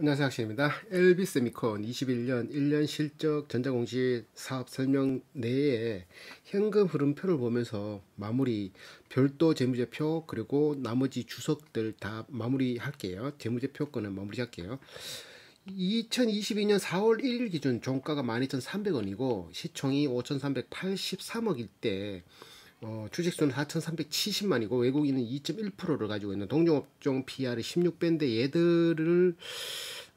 안녕하세요 학시입니다. 엘비 세미콘 21년 1년 실적 전자공시 사업 설명 내에 현금 흐름표를 보면서 마무리 별도 재무제표 그리고 나머지 주석들 다 마무리할게요. 재무제표 거는 마무리할게요. 2022년 4월 1일 기준 종가가 12,300원이고 시총이 5,383억일 때 어, 주식수는 4,370만이고 외국인은 2.1%를 가지고 있는 동종업종 PR의 16배인데 얘들을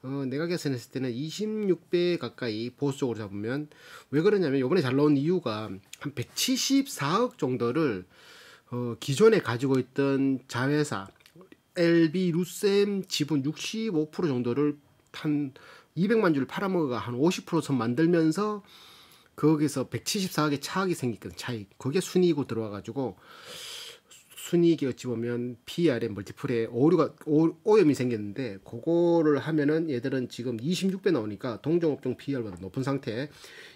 어, 내가 계산했을 때는 26배 가까이 보수적으로 잡으면 왜 그러냐면 요번에 잘 나온 이유가 한 174억 정도를 어, 기존에 가지고 있던 자회사 LB 루셈 지분 65% 정도를 한 200만 주를 팔아먹어가 한 50%선 만들면서 거기서 174억의 차익이 생기거든 차익 거기에 순이익으로 들어와가지고 순이익이 어찌 보면 PR의 멀티플에 오류가 오, 염이 생겼는데 그거를 하면은 얘들은 지금 26배 나오니까 동종업종 PR보다 높은 상태.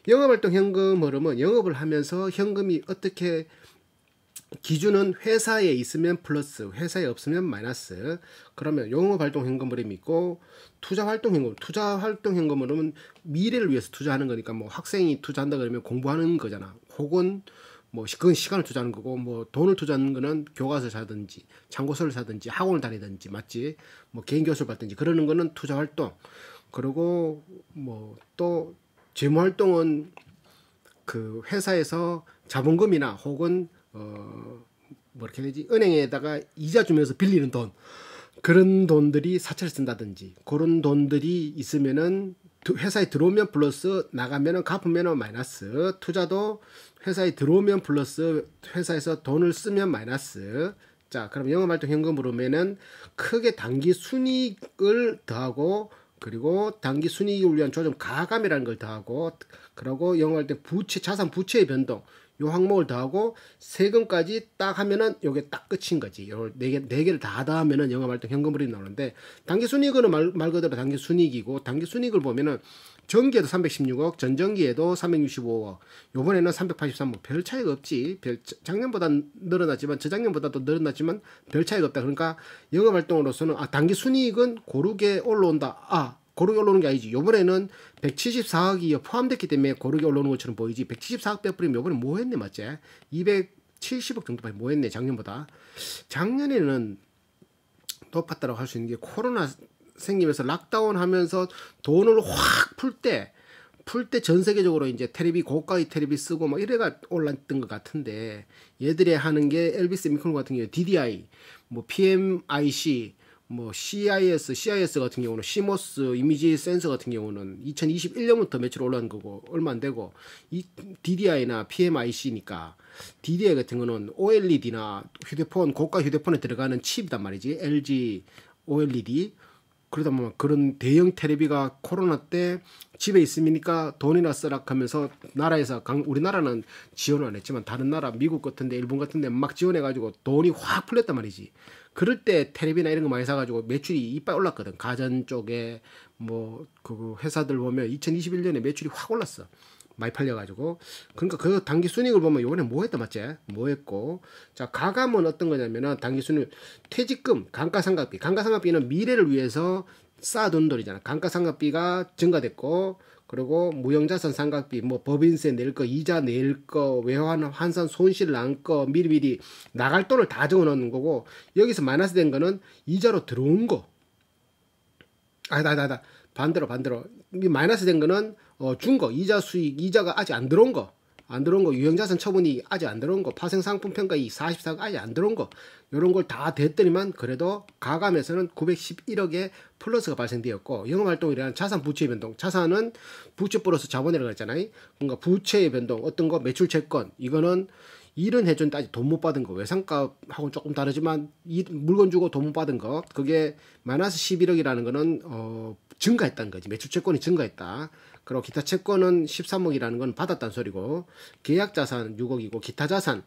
영업활동 현금 흐름은 영업을 하면서 현금이 어떻게 기준은 회사에 있으면 플러스, 회사에 없으면 마이너스. 그러면 용어 활동 현금흐름 있고 투자 활동 현금, 투자 활동 현금흐름은 미래를 위해서 투자하는 거니까 뭐 학생이 투자한다 그러면 공부하는 거잖아. 혹은 뭐 그건 시간을 투자하는 거고 뭐 돈을 투자하는 거는 교과서 사든지 참고서를 사든지 학원을 다니든지 맞지? 뭐 개인 교수를 받든지 그러는 거는 투자 활동. 그리고 뭐 또 재무 활동은 그 회사에서 자본금이나 혹은 어, 뭐 이렇게 되지 은행에다가 이자 주면서 빌리는 돈 그런 돈들이 사채를 쓴다든지 그런 돈들이 있으면은 회사에 들어오면 플러스 나가면은 갚으면은 마이너스 투자도 회사에 들어오면 플러스 회사에서 돈을 쓰면 마이너스 자 그럼 영업활동 현금으로면은 크게 단기 순이익을 더하고 그리고 단기 순이익을 위한 조정 가감이라는 걸 더하고 그리고 영업할때 부채 자산 부채의 변동 요 항목을 더하고 세금까지 딱 하면은 요게 딱 끝인 거지. 요 네 개네 네 개를 다 더하면은 영업활동 현금흐름이 나오는데 단기 순이익은 말, 말 그대로 단기 순이익이고 단기 순이익을 보면은 전기에도 316억, 전전기에도 365억, 요번에는 383억. 별 차이가 없지. 별 작년보다 늘어났지만 저작년보다도 늘어났지만 별 차이가 없다. 그러니까 영업 활동으로서는 아 단기 순이익은 고르게 올라온다. 아 고르게 올라오는 게 아니지. 요번에는 174억이 포함됐기 때문에 고르게 올라오는 것처럼 보이지. 174억 빼버리면 요번에 뭐 했네, 맞지? 270억 정도밖에 뭐 했네, 작년보다. 작년에는 높았다고 라할수 있는 게 코로나 생기면서 락다운 하면서 돈을 확 풀 때, 풀 때 전 세계적으로 이제 테레비, 고가의 테레비 쓰고 막 이래가 올랐던 것 같은데, 얘들이 하는 게 엘비스 미크론 같은 경우에 DDI, 뭐 PMIC, 뭐 CIS, CIS 같은 경우는 시모스 이미지 센서 같은 경우는 2021년부터 매출 올라간 거고 얼마 안 되고 이 DDI나 PMIC니까 DDI 같은 거는 OLED나 휴대폰 고가 휴대폰에 들어가는 칩이단 말이지 LG OLED 그러다 보면 그런 대형 테레비가 코로나 때 집에 있으니까 돈이나 쓰락하면서 나라에서 강, 우리나라는 지원을 안 했지만 다른 나라 미국 같은데 일본 같은데 막 지원해가지고 돈이 확 풀렸단 말이지 그럴 때 텔레비나 이런 거 많이 사가지고 매출이 이빨 올랐거든. 가전 쪽에 뭐 그 회사들 보면 2021년에 매출이 확 올랐어. 많이 팔려가지고 그러니까 그 단기 순익을 보면 요번에 뭐 했다 맞지? 뭐 했고 자 가감은 어떤 거냐면은 단기 순익 퇴직금 감가상각비 감가상각비는 미래를 위해서 쌓아둔 돈이잖아 감가상각비가 증가됐고 그리고 무형자산 상각비, 뭐 법인세 낼 거, 이자 낼 거, 외환 환산 손실 난 거, 미리미리 나갈 돈을 다 적어놓는 거고 여기서 마이너스 된 거는 이자로 들어온 거. 아니다, 아니다, 아니다. 반대로 반대로 마이너스 된 거는 어, 준 거, 이자 수익, 이자가 아직 안 들어온 거. 안 들어온 거, 유형자산 처분이 아직 안 들어온 거, 파생상품 평가 이 44가 아직 안 들어온 거, 요런 걸 다 됐더니만 그래도 가감에서는 911억의 플러스가 발생되었고, 영업활동이라는 자산 부채의 변동, 자산은 부채 플러스 자본이라고 했잖아요. 그러니까 부채의 변동, 어떤 거, 매출 채권, 이거는 일은 해준는데 아직 돈 못 받은 거, 외상값하고는 조금 다르지만, 이, 물건 주고 돈 못 받은 거, 그게 마이너스 11억이라는 거는, 어, 증가했다는 거지. 매출 채권이 증가했다. 그리고 기타 채권은 13억이라는 건 받았단 소리고 계약 자산 6억이고 기타 자산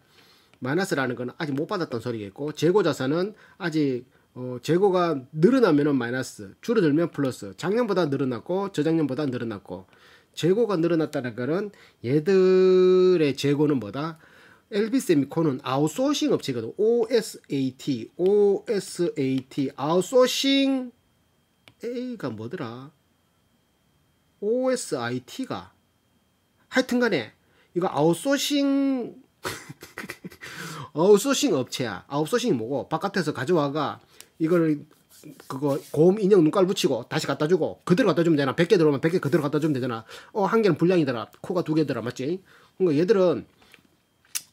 마이너스라는 건 아직 못 받았단 소리겠고 재고 자산은 아직 어, 재고가 늘어나면은 마이너스, 줄어들면 플러스. 작년보다 늘어났고 저작년보다 늘어났고 재고가 늘어났다는 거는 얘들의 재고는 뭐다? LB 세미콘은 아웃소싱 업체거든. OSAT, OSAT, 아웃소싱 A가 뭐더라? OSIT가 하여튼간에 이거 아웃소싱 아웃소싱 업체야. 아웃소싱이 뭐고 바깥에서 가져와가 이걸 그거 고음 인형 눈깔 붙이고 다시 갖다 주고 그대로 갖다 주면 되나 100개 들어오면 100개 그대로 갖다 주면 되잖아 어 한 개는 불량이더라 코가 두 개더라 맞지 그러니까 얘들은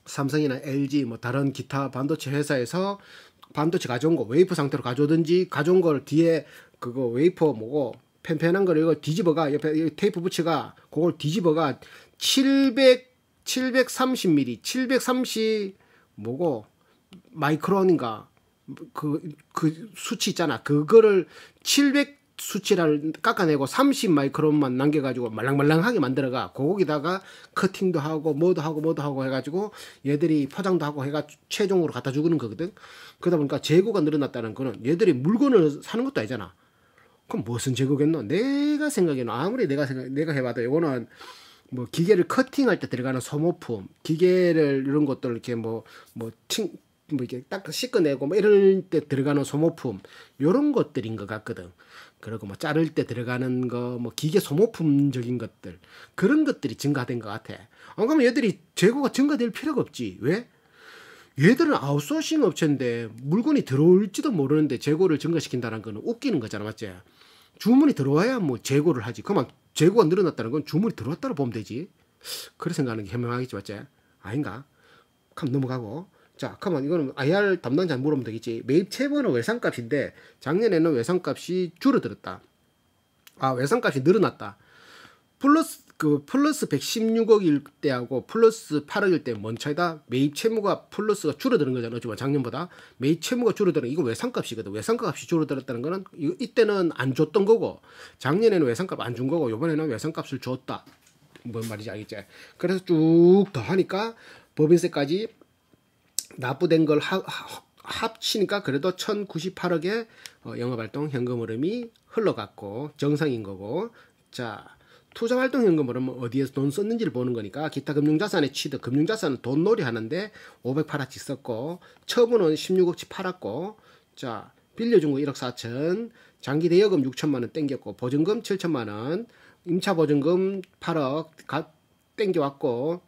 삼성이나 LG 뭐 다른 기타 반도체 회사에서 반도체 가져온 거 웨이퍼 상태로 가져오든지 가져온 걸 뒤에 그거 웨이퍼 뭐고 펜펜한 걸 이거 뒤집어가 옆에 테이프 붙여가 그걸 뒤집어가 700 730mm 730 뭐고 마이크론인가 그그 그 수치 있잖아 그거를 700 수치를 깎아내고 30 마이크론만 남겨가지고 말랑말랑하게 만들어가 거기다가 커팅도 하고 뭐도 하고 뭐도 하고 해가지고 얘들이 포장도 하고 해가 최종으로 갖다 주는 거거든 그러다 보니까 재고가 늘어났다는 거는 얘들이 물건을 사는 것도 아니잖아 그럼 무슨 제국이었노? 내가 생각에는 아무리 내가 생각 내가 해봐도 이거는 뭐 기계를 커팅할 때 들어가는 소모품, 기계를 이런 것들 이렇게 뭐 뭐 칭뭐 뭐 뭐 이렇게 딱 씻어내고 뭐 이럴 때 들어가는 소모품 요런 것들인 것 같거든. 그리고 뭐 자를 때 들어가는 거 뭐 기계 소모품적인 것들 그런 것들이 증가된 것 같아. 안 그러면 얘들이 재고가 증가될 필요가 없지. 왜? 얘들은 아웃소싱 업체인데 물건이 들어올지도 모르는데 재고를 증가시킨다는 거는 웃기는 거잖아 맞지? 주문이 들어와야 뭐 재고를 하지 그만 재고가 늘어났다는 건 주문이 들어왔다고 보면 되지 그렇게 생각하는 게 현명하겠지 맞지? 아닌가? 그럼 넘어가고 자, 그만 이거는 IR 담당자한테 물어보면 되겠지. 매입 채무은 외상값인데 작년에는 외상값이 줄어들었다. 아, 외상값이 늘어났다. 플러스 그 플러스 116억일 때하고 플러스 8억일 때 먼 차이다? 매입 채무가 플러스가 줄어드는 거잖아요. 어찌 보면 작년보다. 매입 채무가 줄어드는 이거 외상값이거든. 외상값이 줄어들었다는 거는 이때는 안 줬던 거고 작년에는 외상값 안 준 거고 요번에는 외상값을 줬다. 뭔말이지 알겠지? 그래서 쭉 더 하니까 법인세까지 납부된 걸 하, 하, 합치니까 그래도 1098억의 어, 영업활동 현금 흐름이 흘러갔고 정상인 거고 자 투자 활동 현금 으로면 어디에서 돈 썼는지를 보는 거니까 기타 금융자산의 취득, 금융자산은 돈놀이 하는데 5 0팔화씩 썼고 처분은 16억치 팔았고 자 빌려준 거 1억 4천, 장기 대여금 6천만 원 땡겼고 보증금 7천만 원, 임차 보증금 8억 가, 땡겨왔고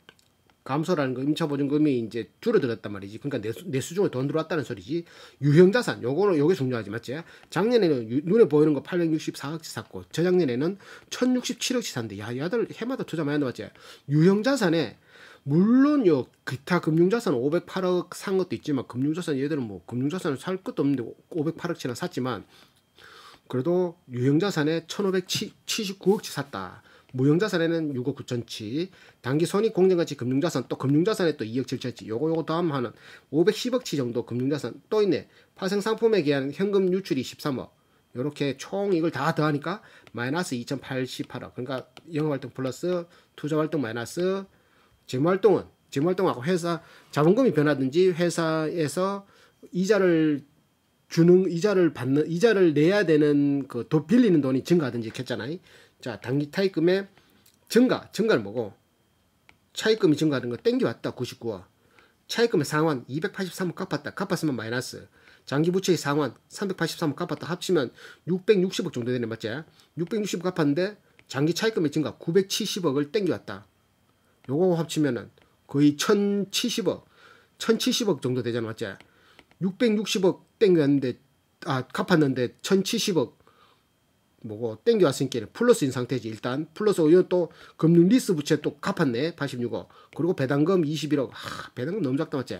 감소라는 거 임차보증금이 이제 줄어들었단 말이지. 그러니까 내수, 내수중으로 돈 들어왔다는 소리지. 유형자산, 요거는, 요게 중요하지, 맞지? 작년에는 유, 눈에 보이는 거 864억치 샀고, 저작년에는 1067억치 샀는데, 야, 야들 해마다 투자 많이 나왔지? 유형자산에, 물론 요 기타 금융자산 508억 산 것도 있지만, 금융자산 얘들은 뭐, 금융자산을 살 것도 없는데 508억치나 샀지만, 그래도 유형자산에 1579억치 샀다. 무형자산에는 6억 9천치, 단기 손익 공정가치 금융자산 또 금융자산에 또 2억 7천치, 요거 요거 더하면 510억치 정도 금융자산 또 있네. 파생 상품에 기한 현금 유출이 13억. 요렇게 총 이걸 다 더하니까 마이너스 2,088억. 그러니까 영업활동 플러스 투자활동 마이너스 재무활동은 재무활동하고 회사 자본금이 변하든지 회사에서 이자를 주는 이자를 받는 이자를 내야 되는 그 돈 빌리는 돈이 증가하든지 했잖아요. 자, 단기 타익금의 증가, 증가를 뭐고 차익금이 증가하는 거 땡겨왔다 9 9억 차익금의 상환 2 8 3억 갚았다. 갚았으면 마이너스. 장기 부채의 상환 3 8 3억 갚았다. 합치면 660억 정도 되네 맞지? 660억 갚았는데 장기 차익금의 증가 970억을 땡겨왔다. 요거 합치면은 거의 1070억, 1070억 정도 되잖아 맞지? 660억 땡겼는데 아 갚았는데 1070억 뭐고 땡겨왔으니까 플러스인 상태지 일단 플러스 오히려 또 금융 리스 부채 또 갚았네 86억 그리고 배당금 21억 하, 배당금 너무 작다 맞지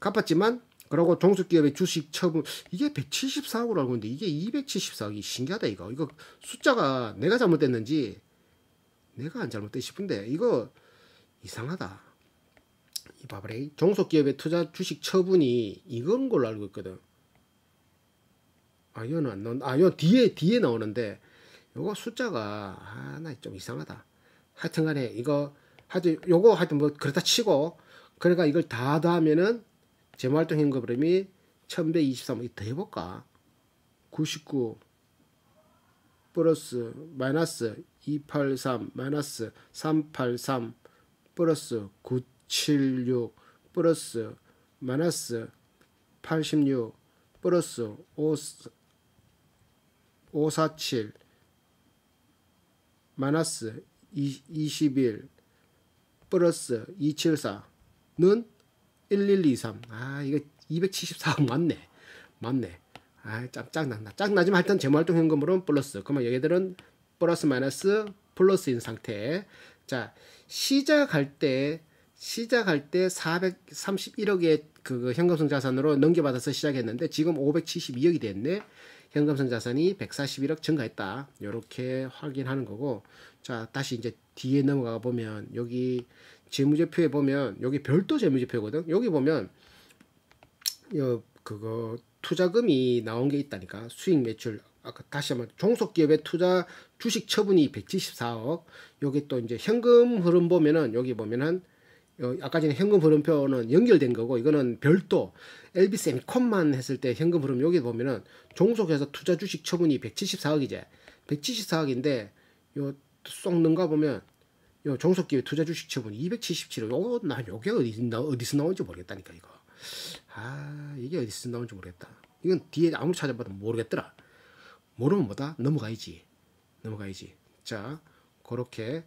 갚았지만 그러고 종속기업의 주식 처분 이게 174억으로 알고 있는데 이게 274억이 신기하다 이거 이거 숫자가 내가 잘못됐는지 내가 안 잘못돼 싶은데 이거 이상하다 이 봐봐래 종속기업의 투자 주식 처분이 이건 걸로 알고 있거든 아, 이거는안 나온다. 아, 요 뒤에, 뒤에 나오는데, 요거 숫자가, 아, 나좀 이상하다. 하여튼 간에, 이거, 하여튼, 요거 하여튼 뭐, 그렇다 치고, 그러니까 이걸 다 더하면은, 재활동 무 현금흐름이 1123, 이더 해볼까? 99, 플러스, 마이너스, 283, 마이너스, 383, 플러스, 976, 플러스, 마이너스, 86, 플러스 5, 547 마이너스 21 플러스 274는 1123. 아, 이거 274 맞네. 맞네. 아, 짬, 짱난다. 짱나지만 하여튼 재무활동 현금으로는 플러스. 그러면 얘들은 플러스 마이너스 플러스인 상태. 자, 시작할 때, 시작할 때 431억의 그 현금성 자산으로 넘겨받아서 시작했는데 지금 572억이 됐네. 현금성 자산이 141억 증가했다. 이렇게 확인하는 거고 자 다시 이제 뒤에 넘어가 보면 여기 재무제표에 보면 여기 별도 재무제표거든. 여기 보면 여 그거 투자금이 나온 게 있다니까 수익 매출 아까 다시 한번 종속기업의 투자 주식 처분이 174억 여기 또 이제 현금 흐름 보면은 여기 보면은 어, 아까 전에 현금 흐름표는 연결된 거고 이거는 별도 LB 세앰콘만 했을 때 현금 흐름 여기 보면은 종속에서 투자 주식 처분이 174억이제 174억인데 요 쏙는가 보면 요 종속기회 투자 주식 처분 277억 요난 요게 어디 어디서 나온지 모르겠다니까 이거 아 이게 어디서 나온지 모르겠다 이건 뒤에 아무리 찾아봐도 모르겠더라 모르면 뭐다 넘어가야지 넘어가야지 자 그렇게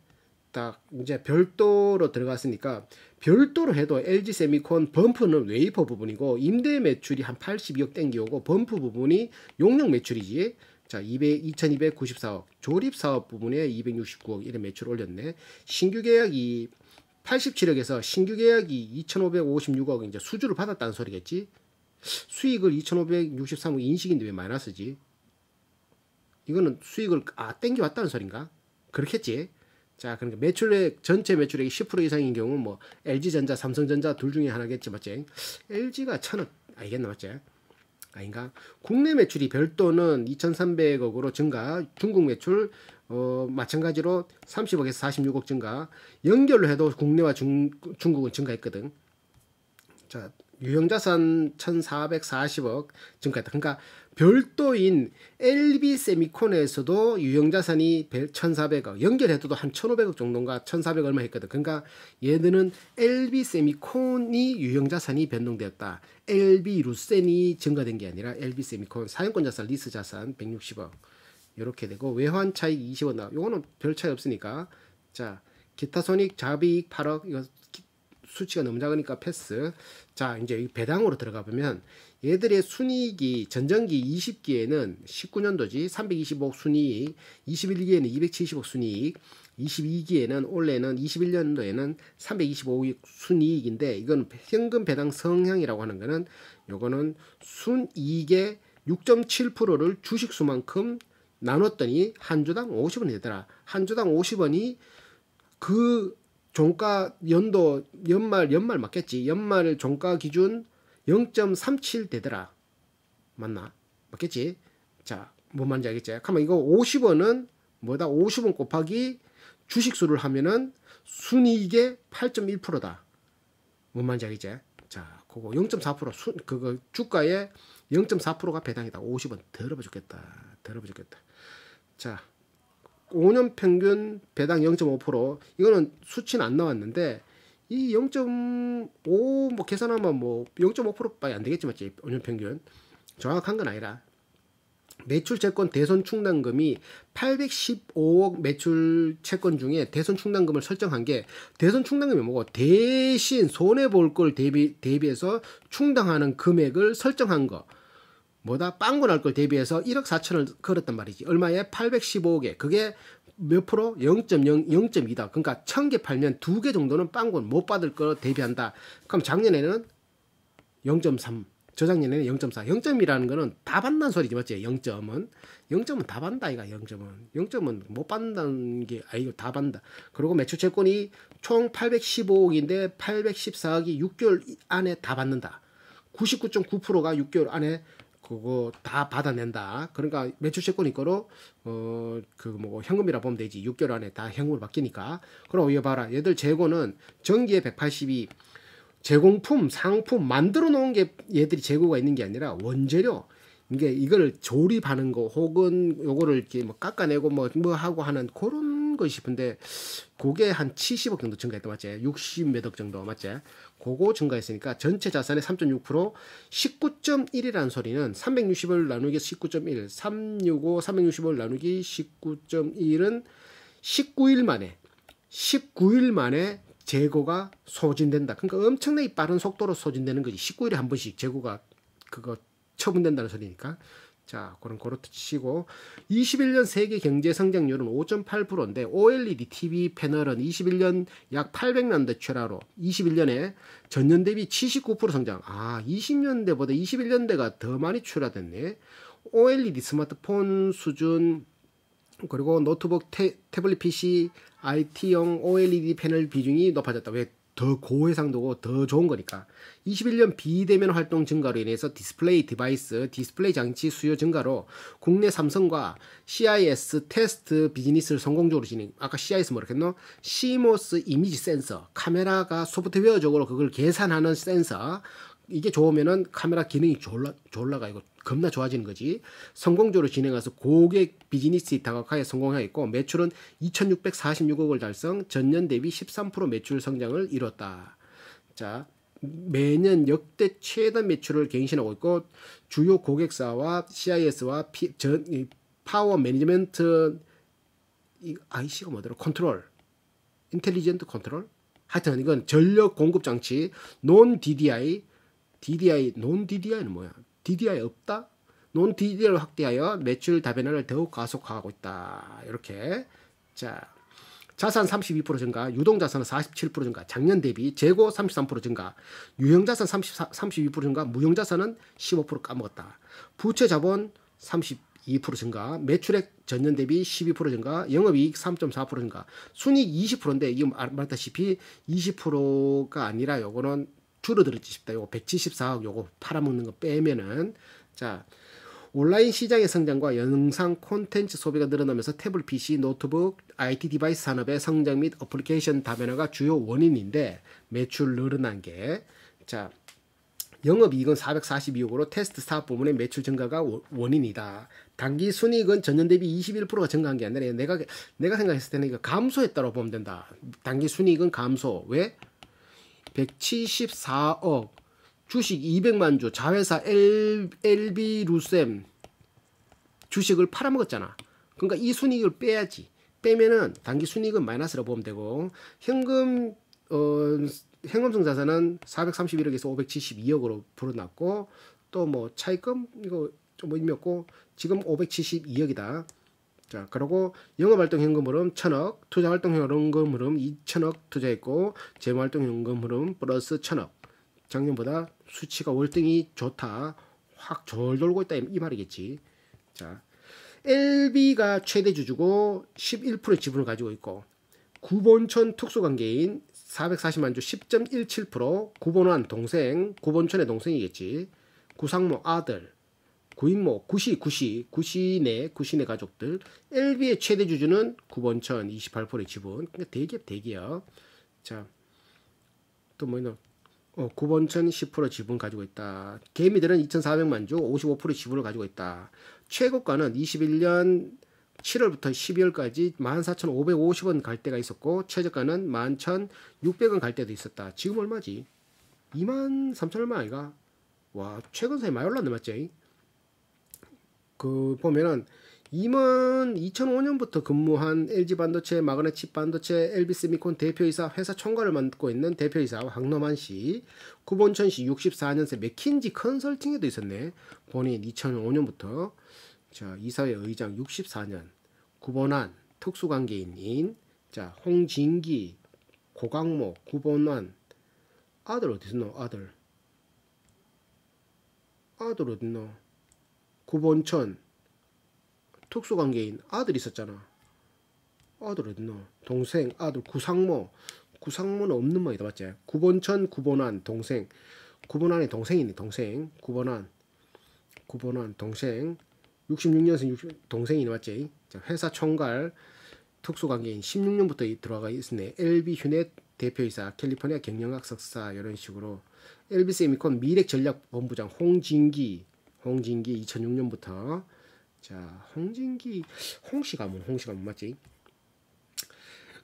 딱 이제 별도로 들어갔으니까 별도로 해도 LG 세미콘 범프는 웨이퍼 부분이고 임대 매출이 한 82억 땡기오고 범프 부분이 용역 매출이지. 자, 200, 2294억. 조립 사업 부분에 269억 이런 매출 올렸네. 신규 계약이 87억에서 신규 계약이 2556억 이제 수주를 받았다는 소리겠지. 수익을 2563억 인식인데 왜 마이너스지? 이거는 수익을 아 땡겨왔다는 소린가? 그렇겠지. 자, 그러니까 매출액 전체 매출액이 10% 이상인 경우 뭐 LG전자, 삼성전자 둘 중에 하나겠지 맞지? LG가 천억 알겠나 맞지? 아닌가? 국내 매출이 별도는 2,300억으로 증가, 중국 매출 어, 마찬가지로 30억에서 46억 증가. 연결로 해도 국내와 중, 중국은 증가했거든. 자, 유형자산 1,440억 증가했다. 그러니까 별도인 LB 세미콘에서도 유형자산이 1,400억, 연결해도 한 1,500억 정도인가 1,400 얼마 했거든. 그러니까 얘들은 LB 세미콘이 유형자산이 변동되었다. LB 루센이 증가된 게 아니라 LB 세미콘 사용권 자산, 리스 자산 160억. 이렇게 되고 외환 차익 20억 나. 요거는 별 차이 없으니까. 자, 기타 손익 자비익 8억 이거 수치가 너무 작으니까 패스. 자, 이제 배당으로 들어가 보면 얘들의 순이익이 전정기 20기에는 19년도지 325억 순이익, 21기에는 270억 순이익, 22기에는 올해는 21년도에는 325억 순이익인데 이건 현금 배당 성향이라고 하는 거는 요거는 순이익의 6.7%를 주식수만큼 나눴더니 한 주당 50원이 되더라. 한 주당 50원이 그 종가 연도 연말 연말 맞겠지. 연말 종가 기준 0.37 되더라. 맞나? 맞겠지? 자, 뭔 말인지 알겠지? 그러면 이거 50원은 뭐다? 50원 곱하기 주식수를 하면은 순이익의 8.1%다. 뭔 말인지 알겠지? 자, 그거 0.4% 순, 그거 주가의 0.4%가 배당이다. 50원 더러워 죽겠다. 더러워 죽겠다. 자, 5년 평균 배당 0.5% 이거는 수치는 안 나왔는데 이0.5뭐 계산하면 뭐 0 5 빠이 안 되겠지만 5년 평균 정확한 건 아니라 매출 채권 대손 충당금이 815억 매출 채권 중에 대손 충당금을 설정한 게 대손 충당금이 뭐고 대신 손해 볼 걸 대비 대비해서 충당하는 금액을 설정한 거. 뭐다 빵구날걸 대비해서 1억 4천을 걸었단 말이지. 얼마에 815억에 그게 몇 프로? 0.0, 0.2다. 그러니까 천개 팔면 두 개 정도는 빵권 못 받을 거로 대비한다. 그럼 작년에는 0.3, 저작년에는 0.4. 0점이라는 거는 다 받는 소리지, 맞지? 0점은. 0점은 다 받는다, 이가 0점은. 0점은 못 받는다는 게, 아, 이거 다 받는다. 그리고 매출 채권이 총 815억인데 814억이 6개월 안에 다 받는다. 99.9%가 6개월 안에 그거 다 받아낸다. 그러니까 매출채권이 거로 어 그 뭐 현금이라 보면 되지. 6개월 안에 다 현금으로 바뀌니까. 그럼 이거 봐라. 얘들 재고는 전기에 182 제공품, 상품 만들어 놓은 게 얘들이 재고가 있는 게 아니라 원재료 이게 이걸 조립하는 거 혹은 요거를 이렇게 뭐 깎아내고 뭐뭐 뭐 하고 하는 그런 거 싶은데 그게 한 70억 정도 증가했다 맞지? 60 몇억 정도 맞지? 그거 증가했으니까 전체 자산의 3.6% 19.1이라는 소리는 360을 나누기 19.1 365 3 6 5을 나누기 19.1은 19일 만에 19일 만에 재고가 소진된다. 그러니까 엄청나게 빠른 속도로 소진되는 거지. 19일에 한 번씩 재고가 그거 처분된다는 소리니까. 자, 그런 거로 치고 21년 세계 경제 성장률은 5.8%인데 OLED TV 패널은 21년 약 800년대 최라로 21년에 전년 대비 79% 성장. 아, 20년대보다 21년대가 더 많이 출하됐네. OLED 스마트폰 수준 그리고 노트북 태, 태블릿 PC IT용 OLED 패널 비중이 높아졌다. 왜더 고해상도고 더 좋은 거니까 21년 비대면 활동 증가로 인해서 디스플레이 디바이스, 디스플레이 장치 수요 증가로 국내 삼성과 CIS 테스트 비즈니스를 성공적으로 진행. 아까 CIS 뭐라겠노 CMOS 이미지 센서, 카메라가 소프트웨어적으로 그걸 계산하는 센서. 이게 좋으면은 카메라 기능이 졸라 졸라가 이거 겁나 좋아지는 거지. 성공적으로 진행해서 고객 비즈니스에 다각화에 성공하였고 매출은 2,646억을 달성, 전년 대비 13% 매출 성장을 이뤘다. 자, 매년 역대 최다 매출을 갱신하고 있고 주요 고객사와 CIS와 피, 전, 이, 파워 매니지먼트 이 IC가 뭐더라? 컨트롤. 인텔리젠트 컨트롤? 하여튼 이건 전력 공급 장치, 논 DDI, DDI, 논 DDI는 뭐야? DDI 없다? 논 DDI를 확대하여 매출 다변화를 더욱 가속화하고 있다. 이렇게 자 자산 32% 증가, 유동자산은 47% 증가, 작년 대비 재고 33% 증가, 유형자산 3 2 증가, 무형자산은 15% 까먹었다. 부채 자본 32% 증가, 매출액 전년 대비 12% 증가, 영업이익 3.4% 증가, 순이익 20%인데 이거 말다시피 20%가 아니라 요거는 줄어들었지 싶다. 요거 174억 요거 팔아먹는 거 빼면은 자 온라인 시장의 성장과 영상 콘텐츠 소비가 늘어나면서 태블릿 PC, 노트북, IT 디바이스 산업의 성장 및 어플리케이션 다변화가 주요 원인인데 매출 늘어난 게 자 영업이익은 442억으로 테스트 사업 부문의 매출 증가가 원인이다. 단기 순이익은 전년 대비 21%가 증가한 게 아니라 내가 내가 생각했을 때는 이거 감소했다라 보면 된다. 단기 순이익은 감소. 왜? 174억, 주식 200만 주, 자회사 엘, 엘비루셈 주식을 팔아먹었잖아. 그러니까 이 순익을 이 빼야지. 빼면은 단기 순익은 이마이너스로 보면 되고 현금 어 현금성 자산은 431억에서 572억으로 불어났고 또 뭐차입금 이거 좀 의미 없고 지금 572억이다. 자, 그리고 영업활동 현금 흐름 천억 투자활동 현금 흐름 이천억 투자했고, 재무활동 현금 흐름 플러스 천억 작년보다 수치가 월등히 좋다. 확 졸돌고 있다. 이 말이겠지. 자, LB가 최대 주주고 11%의 지분을 가지고 있고, 구본천 특수관계인 440만 주 10.17%, 구본환 동생, 구본천의 동생이겠지. 구상모 아들, 구인모 뭐, 구시 구시 구시네 구시네 가족들 LB의 최대 주주는 9번천 28%의 지분 그러니까 대기업 대기업 자또 뭐냐 어, 9번천 10% 지분 가지고 있다 개미들은 2,400만 주55% 지분을 가지고 있다 최고가는 21년 7월부터 12월까지 14,550원 갈 때가 있었고 최저가는 11,600원 갈 때도 있었다 지금 얼마지? 2 3 0 0 0 얼마 아이가? 와 최근 사이 많이 올랐네 맞지? 그 보면은 2005년부터 근무한 LG 반도체, 마그네칩 반도체, LB 세미콘 대표이사 회사 총괄을 맡고 있는 대표이사 황노만 씨, 구본천 씨 64년생 맥킨지 컨설팅에도 있었네. 본인 2005년부터 자 이사회 의장 64년, 구본환 특수관계인인, 자 홍진기, 고강모, 구본환 아들 어디 있노 아들 아들 어디 있노 구본천 특수관계인 아들 있었잖아. 아들 어딨노? 동생, 아들, 구상모. 구상모는 없는 모이다 맞지? 구본천, 구본안, 동생. 구본안의 동생이네, 동생. 구본안. 구본안, 동생. 66년생 60, 동생이네 맞지? 자, 회사 총괄 특수관계인 16년부터 들어가 있네. LB 휴넷 대표이사, 캘리포니아 경영학 석사 이런 식으로. LB 세미콘 미래전략본부장 홍진기 홍진기 2006년부터 자 홍진기 홍씨 가문 뭐, 홍씨 가문 뭐 맞지?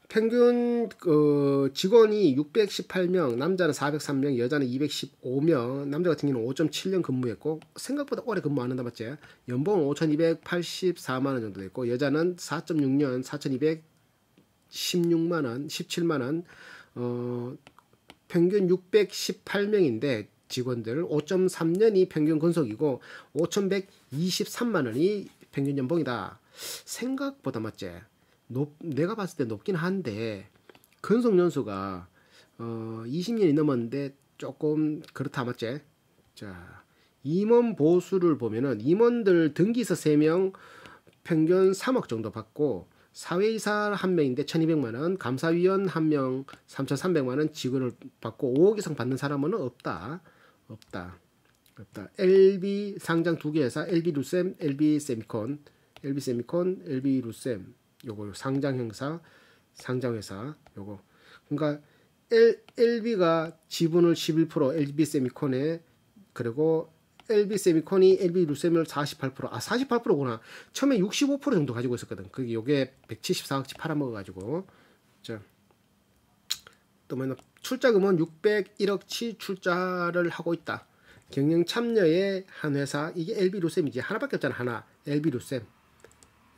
평균 그 직원이 618명, 남자는 403명, 여자는 215명, 남자 같은 경우는 5.7년 근무했고 생각보다 오래 근무 안 한다 맞지? 연봉은 5,284만 원 정도 됐고 여자는 4.6년 4,216만 원, 17만 원, 어, 평균 618명인데 직원들 5.3년이 평균 근속이고 5,123만 원이 평균 연봉이다. 생각보다 맞지? 높, 내가 봤을 때 높긴 한데 근속 연수가 어, 20년이 넘었는데 조금 그렇다 맞지? 자, 임원 보수를 보면은 임원들 등기서 3명 평균 3억 정도 받고 사회이사 한명인데 1200만원, 감사위원 한 명 3300만원 직원을 받고 5억 이상 받는 사람은 없다. 없다. 없다. LB 상장 두개 회사 LB 루셈, LB 세미콘, LB 세미콘, LB 루셈 요거 상장 행사, 상장 회사 요거. 그러니까 L, LB가 지분을 11% LB 세미콘에 그리고 LB 세미콘이 LB 루셈을 48%, 아, 48%구나. 처음에 65% 정도 가지고 있었거든. 그게 요게 174억치 팔아먹어가지고. 자, 또 맨날 출자금은 601억치 출자를 하고 있다. 경영 참여의 한 회사 이게 엘비루셈이지 하나밖에 없잖아 하나 엘비루셈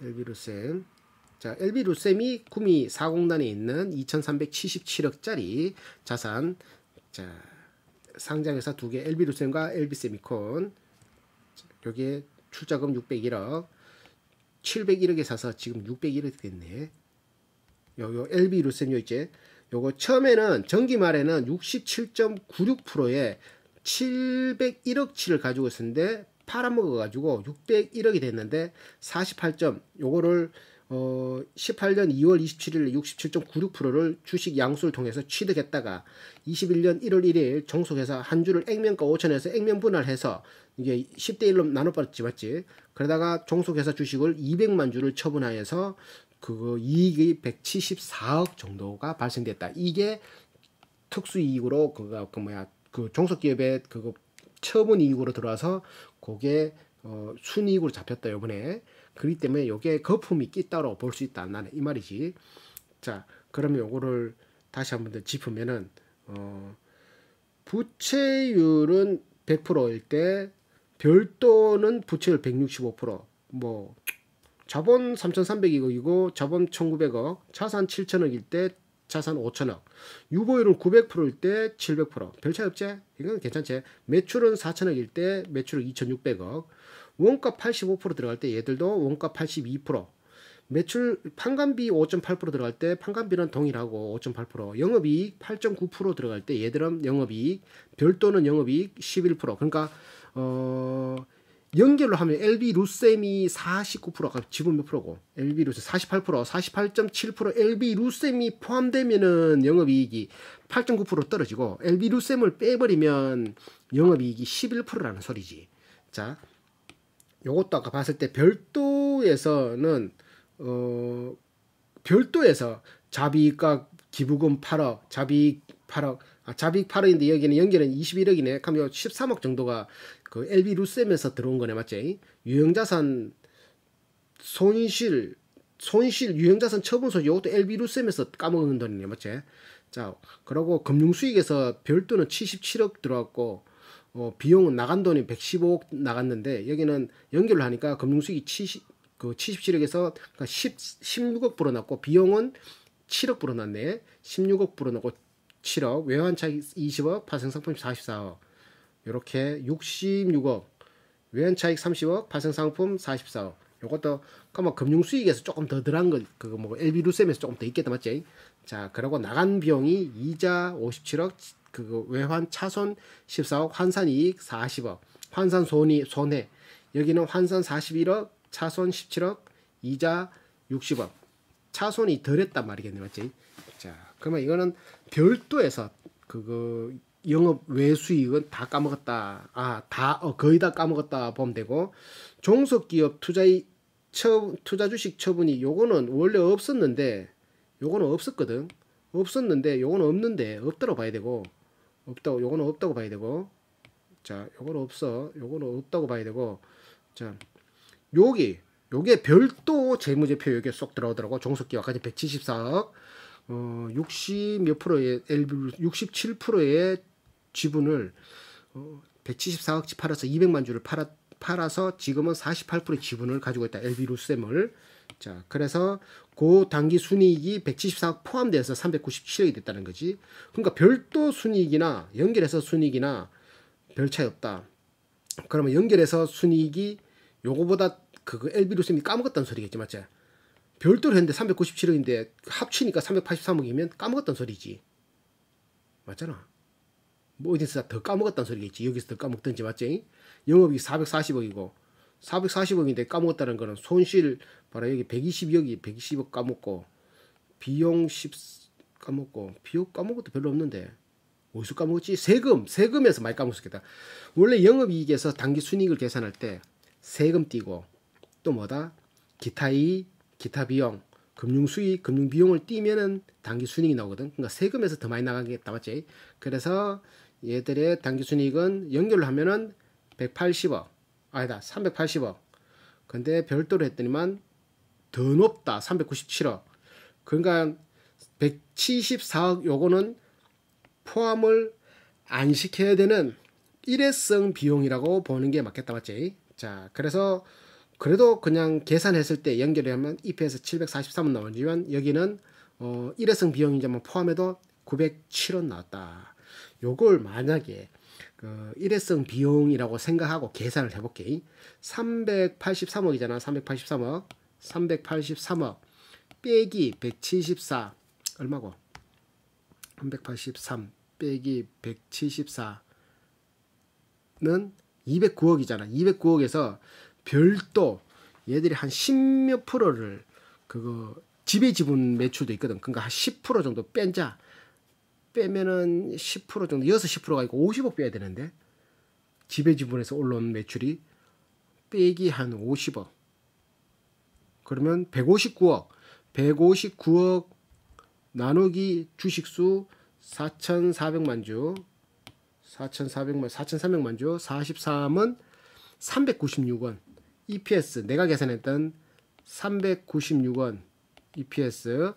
엘비루셈 자 엘비루셈이 구미 사공단에 있는 2377억짜리 자산 자 상장회사 두개 엘비루셈과 엘비세미콘 여기에 출자금 601억 701억에 사서 지금 601억 됐네 요요 엘비루셈 요 이제 요거 처음에는 전기 말에는 67.96%에 701억치를 가지고 있었는데 팔아먹어가지고 601억이 됐는데 48점 요거를 어 18년 2월 27일 67.96%를 주식 양수를 통해서 취득했다가 21년 1월 1일 종속해서 한 주를 액면가 5천에서 액면 분할해서 이게 10대 1로 나눠버렸지 맞지? 그러다가 종속해서 주식을 200만 주를 처분하여서 그거 이익이 174억 정도가 발생됐다. 이게 특수 이익으로 그가 그 뭐야 그 종속기업의 그거 처분 이익으로 들어와서 그게 어, 순이익으로 잡혔다 요번에 그렇기 때문에 요게 거품이 끼따로 볼 수 있다 나는 이 말이지 자 그러면 요거를 다시 한번 더 짚으면은 어, 부채율은 100%일 때 별도는 부채율 165%뭐 자본 3,300억이고 자본 1,900억, 자산 7,000억일 때 자산 5천억, 유보율은 900%일 때 700%, 별 차이 없지? 이건 괜찮지? 매출은 4천억일 때 매출은 2,600억, 원가 85% 들어갈 때 얘들도 원가 82%, 매출 판관비 5.8% 들어갈 때 판관비는 동일하고 5.8% 영업이익 8.9% 들어갈 때 얘들은 영업이익 별도는 영업이익 11% 그러니까 어 연결을 하면 LB 루셈이 49%가 지분몇 프로고 LB 루셈 48% 48.7% LB 루셈이 포함되면은 영업이익이 8.9% 떨어지고 LB 루셈을 빼버리면 영업이익이 11%라는 소리지. 자, 요것도 아까 봤을 때 별도에서는 어 별도에서 자비가 기부금 8억, 자비 8억, 아, 자빅 8억인데 여기는 연결은 21억이네. 그러면 13억 정도가 그 LB 루셈에서 들어온 거네, 맞지? 유형자산 손실, 손실 유형자산 처분소 요것도 LB 루셈에서 까먹은 돈이네, 맞지? 자, 그러고 금융수익에서 별도는 77억 들어왔고, 어, 비용은 나간 돈이 115억 나갔는데, 여기는 연결을 하니까 금융수익이 70, 그 77억에서 그니까 10, 16억 불어났고, 비용은 7억 불어났네. 16억 불어났고, 7억, 외환차 20억, 파생상품 44억. 요렇게 66억, 외환차익 30억, 파생상품 44억. 요것도 아마 금융수익에서 조금 더 들어간 거, 그거 뭐 LB 루셈에서 조금 더 있겠다 맞지? 자, 그러고 나간 비용이 이자 57억, 그거 외환 차손 14억, 환산 이익 40억, 환산 손이 손해. 여기는 환산 41억, 차손 17억, 이자 60억. 차손이 덜했단 말이겠네 맞지? 자. 그러면 이거는 별도에서 그거 영업 외 수익은 다 까먹었다. 아, 다 어, 거의 다 까먹었다 보면 되고 종속 기업 투자이 처, 투자 주식 처분이 요거는 원래 없었는데 요거는 없었거든. 없었는데 요거는 없는데 없더라 봐야 되고 없다고 요거는 없다고 봐야 되고 자, 요거는 없어. 요거는 없다고 봐야 되고 자, 여기 요게 별도 재무제표 여기에 쏙 들어오더라고. 종속기와까지 174억. 어, 60 몇 프로의 LB 67%의 지분을 어, 174억치 팔아서 200만 주를 팔아 팔아서 지금은 48% 지분을 가지고 있다. 엘비 루셈을. 자, 그래서 고 단기 순이익이 174억 포함돼서 397억이 됐다는 거지. 그러니까 별도 순이익이나 연결해서 순이익이나 별 차이 없다. 그러면 연결해서 순이익이 요거보다 그거 그 엘비 루셈이 까먹었다는 소리겠지, 맞지? 별도로 했는데 397억인데 합치니까 383억이면 까먹었단 소리지. 맞잖아. 뭐 어디서 더 까먹었단 소리겠지. 여기서 더까먹든지 맞지? 영업이 440억이고 440억인데 까먹었다는 거는 손실 봐라 여기 122억이 120억 까먹고 비용 10 까먹고 비용 까먹은 것도 별로 없는데 어디서 까먹었지? 세금 세금에서 많이 까먹었겠다. 원래 영업이익에서 단기 순이익을 계산할 때 세금 띄고 또 뭐다 기타이 기타 비용, 금융 수익, 금융 비용을 띄면은 단기 순익이 이 나오거든. 그러니까 세금에서 더 많이 나가겠다 맞지? 그래서 얘들의 단기 순익은 이 연결을 하면은 180억. 아니다. 380억. 근데 별도로 했더니만 더 높다. 397억. 그러니까 174억 요거는 포함을 안 시켜야 되는 일회성 비용이라고 보는 게 맞겠다 맞지? 자, 그래서 그래도 그냥 계산했을 때 연결하면 EP에서 743원 나오지만 여기는 어, 일회성 비용 이자만 포함해도 907원 나왔다. 요걸 만약에 그 일회성 비용이라고 생각하고 계산을 해볼게. 383억이잖아. 383억. 383억 빼기 174 얼마고? 383 빼기 174 는 209억이잖아. 209억에서 별도 얘들이 한 십 몇 프로를 그거 지배 지분 매출도 있거든. 그러니까 한 10% 정도 뺀 자. 빼면은 10% 정도, 6, 10%가 있고 50억 빼야 되는데 지배 지분에서 올라온 매출이 빼기 한 50억. 그러면 159억. 159억 나누기 주식수 4,400만 주. 4,400만 4,300만 주. 43은 396원. EPS 내가 계산했던 396원 EPS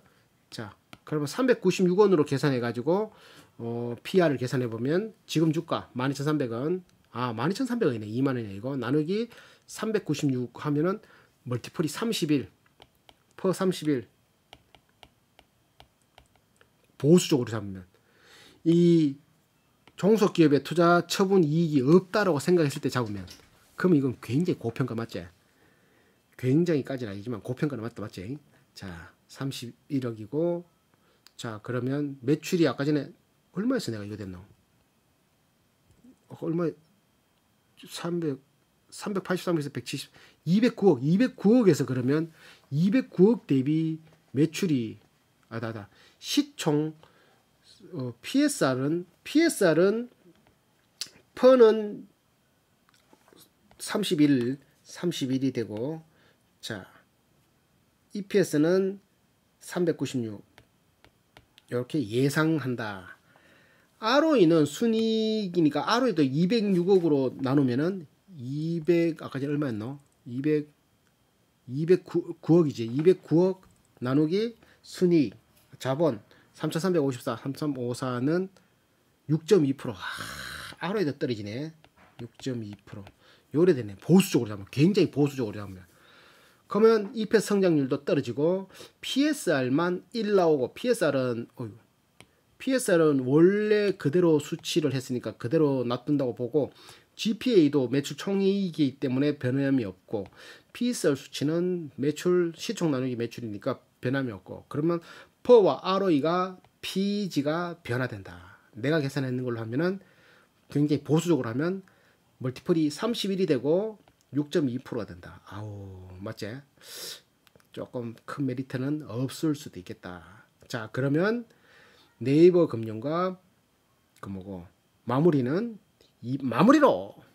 자 그러면 396원으로 계산해 가지고 어, PR을 계산해 보면 지금 주가 12,300원 아 12,300원이네 2만원이네 이거 나누기 396 하면은 멀티플이 31 퍼 31 보수적으로 잡으면 이 종속기업의 투자 처분 이익이 없다라고 생각했을 때 잡으면 그럼 이건 굉장히 고평가 맞지? 굉장히까지는 아니지만 고평가는 맞다 맞지? 자 31억이고 자 그러면 매출이 아까 전에 얼마였어 내가 이거 됐노? 어, 얼마 300 383에서 170 209억 209억에서 그러면 209억 대비 매출이 아다다 시총 어, PSR은 PSR은 퍼는 31, 31이 되고 자 EPS는 396 이렇게 예상한다. ROE는 순이익이니까 ROE도 206억으로 나누면은 200 아까 전에 얼마였노? 200 209억이지. 209억 나누기 순이익 자본 3354 3354는 6.2% 아, ROE도 떨어지네. 6.2% 요래되네. 보수적으로 잡으면 굉장히 보수적으로 잡으면 그러면 EPS 성장률도 떨어지고 PSR만 1 나오고 PSR은 어휴, PSR은 원래 그대로 수치를 했으니까 그대로 놔둔다고 보고 GPA도 매출 총이익이기 때문에 변함이 없고 PSR 수치는 매출 시총 나누기 매출이니까 변함이 없고 그러면 퍼와 ROE가 PG가 변화된다. 내가 계산했는 걸로 하면은 굉장히 보수적으로 하면 멀티플이 31이 되고 6.2%가 된다. 아우 맞지? 조금 큰 메리트는 없을 수도 있겠다. 자 그러면 네이버 금융과 그 뭐고 마무리는 이 마무리로